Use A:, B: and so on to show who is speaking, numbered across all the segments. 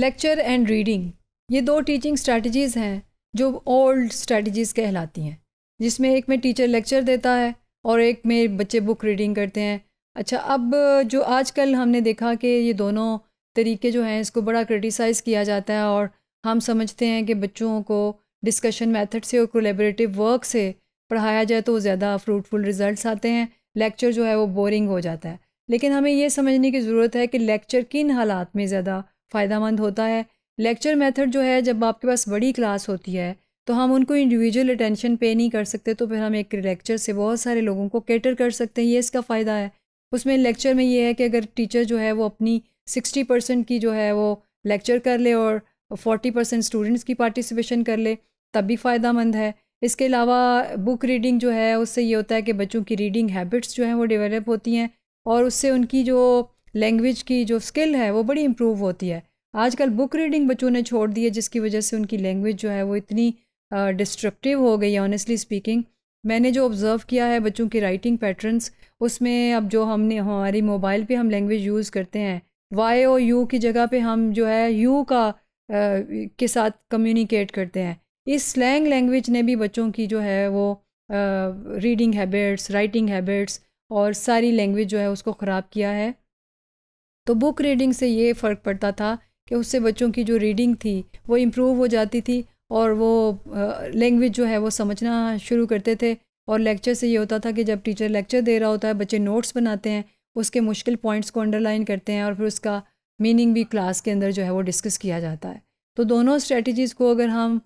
A: Lecture and reading ये दो teaching strategies हैं जो ओल्ड स्ट्रेटजीज़ कहलाती हैं जिसमें एक में टीचर लेक्चर देता है और एक में बच्चे बुक रीडिंग करते हैं अच्छा अब जो आजकल हमने देखा कि ये दोनों तरीके जो हैं इसको बड़ा क्रिटिसाइज़ किया जाता है और हम समझते हैं कि बच्चों को डिस्कशन मेथड से और कोलेबरेटिव वर्क से पढ़ाया जाए तो ज़्यादा फ्रूटफुल रिज़ल्ट आते हैं लेक्चर जो है वो बोरिंग हो जाता है लेकिन हमें ये समझने की ज़रूरत है कि लेक्चर किन हालात में ज़्यादा फ़ायदा होता है लेक्चर मेथड जो है जब आपके पास बड़ी क्लास होती है तो हम उनको इंडिविजुअल अटेंशन पे नहीं कर सकते तो फिर हम एक लेक्चर से बहुत सारे लोगों को कैटर कर सकते हैं ये इसका फ़ायदा है उसमें लेक्चर में ये है कि अगर टीचर जो है वो अपनी सिक्सटी परसेंट की जो है वो लेक्चर कर ले और फोर्टी परसेंट स्टूडेंट्स की पार्टिसिपेशन कर ले तब भी फ़ायदा मंद है इसके अलावा बुक रीडिंग जो है उससे ये होता है कि बच्चों की रीडिंग हैबिट्स जो हैं वो डिवेलप होती हैं और उससे उनकी जो लैंग्वेज की जो स्किल है वो बड़ी इम्प्रूव होती है आजकल बुक रीडिंग बच्चों ने छोड़ दी है जिसकी वजह से उनकी लैंग्वेज जो है वो इतनी डिस्ट्रक्टिव uh, हो गई है ऑनेस्टली स्पीकिंग मैंने जो ऑब्ज़र्व किया है बच्चों की राइटिंग पैटर्न्स उसमें अब जो हमने हमारी मोबाइल पे हम लैंग्वेज यूज़ करते हैं वाई ओ यू की जगह पे हम जो है यू का uh, के साथ कम्युनिकेट करते हैं इस स्लैंग लैंग्वेज ने भी बच्चों की जो है वो रीडिंग हैबिट्स राइटिंग हैबिट्स और सारी लैंग्वेज जो है उसको ख़राब किया है तो बुक रीडिंग से ये फ़र्क पड़ता था कि उससे बच्चों की जो रीडिंग थी वो इम्प्रूव हो जाती थी और वो लैंग्वेज जो है वो समझना शुरू करते थे और लेक्चर से ये होता था कि जब टीचर लेक्चर दे रहा होता है बच्चे नोट्स बनाते हैं उसके मुश्किल पॉइंट्स को अंडरलाइन करते हैं और फिर उसका मीनिंग भी क्लास के अंदर जो है वो डिस्कस किया जाता है तो दोनों स्ट्रेटजीज़ को अगर हम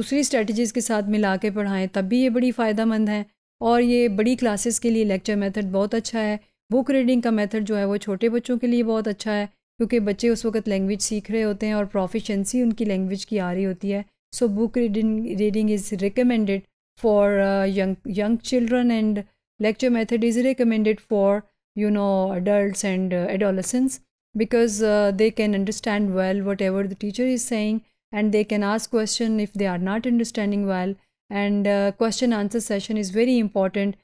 A: दूसरी स्ट्रेटजीज़ के साथ मिला के पढ़ाएँ तब भी ये बड़ी फ़ायदा मंद है और ये बड़ी क्लासेस के लिए लेक्चर मेथड बहुत अच्छा है बुक रीडिंग का मेथड जो है वो छोटे बच्चों के लिए बहुत अच्छा है क्योंकि बच्चे उस वक्त लैंग्वेज सीख रहे होते हैं और प्रोफिशेंसी उनकी लैंग्वेज की आ रही होती है so book reading reading is recommended for young young children and lecture method is recommended for you know adult and adolescence because they can understand well whatever the teacher is saying and they can ask question if they are not understanding well and question answer session is very important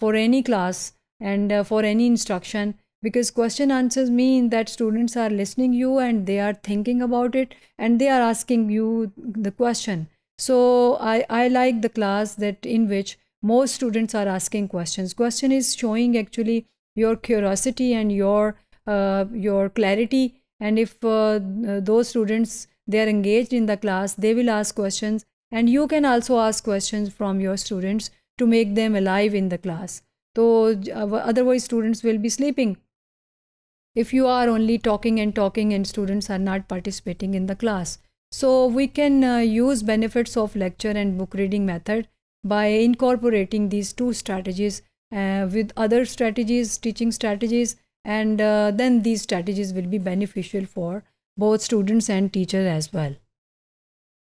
A: for any class and uh, for any instruction because question answers mean that students are listening you and they are thinking about it and they are asking you the question so i, I like the class that in which more students are asking questions question is showing actually your curiosity and your uh, your clarity and if uh, those students they are engaged in the class they will ask questions and you can also ask questions from your students to make them alive in the class so otherwise students will be sleeping. If you are only talking and talking and students are not participating in the class. So we can uh, use benefits of lecture and book reading method by incorporating these two strategies uh, with other strategies, teaching strategies and uh, then these strategies will be beneficial for both students and teacher as well.